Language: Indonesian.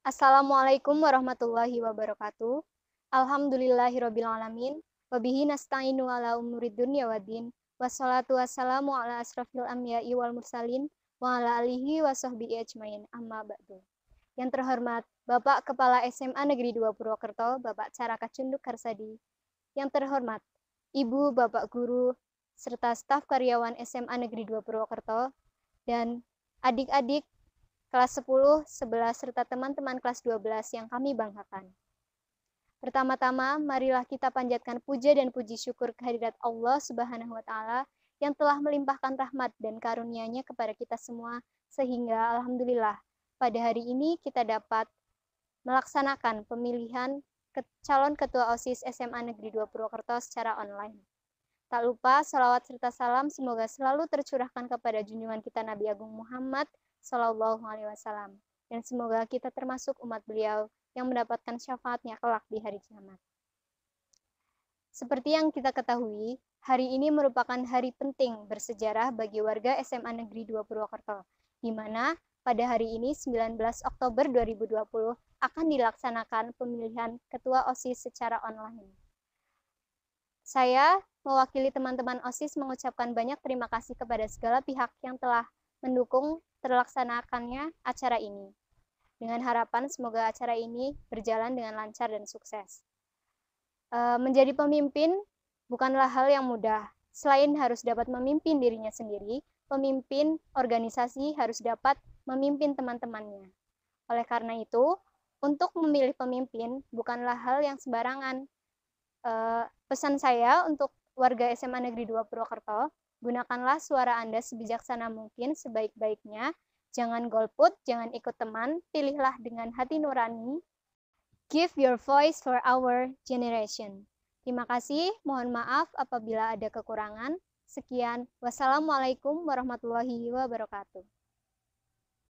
Assalamualaikum warahmatullahi wabarakatuh. Alhamdulillahirrabbilalamin. Wabihi nasta'inu ala umurid dunya waddin. Wassalatu wassalamu ala asrafil amya'i wal mursalin. Wa ala alihi wa sahbihi ajmain. Amma ba'du. Yang terhormat, Bapak Kepala SMA Negeri 2 Purwokerto, Bapak Caraka Cunduk Karsadi. Yang terhormat, Ibu, Bapak Guru, serta staf karyawan SMA Negeri 2 Purwokerto, dan adik-adik kelas 10, 11, serta teman-teman kelas 12 yang kami banggakan. Pertama-tama, marilah kita panjatkan puja dan puji syukur kehadirat Allah Subhanahu wa taala yang telah melimpahkan rahmat dan karunia-Nya kepada kita semua sehingga alhamdulillah pada hari ini kita dapat melaksanakan pemilihan calon ketua OSIS SMA Negeri 2 Purwokerto secara online. Tak lupa, salawat serta salam semoga selalu tercurahkan kepada junjungan kita Nabi Agung Muhammad Shallallahu Alaihi Wasallam. Dan semoga kita termasuk umat beliau yang mendapatkan syafaatnya kelak di hari kiamat. Seperti yang kita ketahui, hari ini merupakan hari penting bersejarah bagi warga SMA Negeri 2 Purwokerto, di mana pada hari ini 19 Oktober 2020 akan dilaksanakan pemilihan Ketua OSIS secara online. Saya mewakili teman-teman OSIS mengucapkan banyak terima kasih kepada segala pihak yang telah mendukung terlaksanakannya acara ini. Dengan harapan semoga acara ini berjalan dengan lancar dan sukses. E, menjadi pemimpin bukanlah hal yang mudah. Selain harus dapat memimpin dirinya sendiri, pemimpin organisasi harus dapat memimpin teman-temannya. Oleh karena itu, untuk memilih pemimpin bukanlah hal yang sembarangan. E, pesan saya untuk warga SMA Negeri 2 Purwokerto, Gunakanlah suara Anda sebijaksana mungkin sebaik-baiknya. Jangan golput, jangan ikut teman, pilihlah dengan hati nurani. Give your voice for our generation. Terima kasih, mohon maaf apabila ada kekurangan. Sekian, wassalamualaikum warahmatullahi wabarakatuh.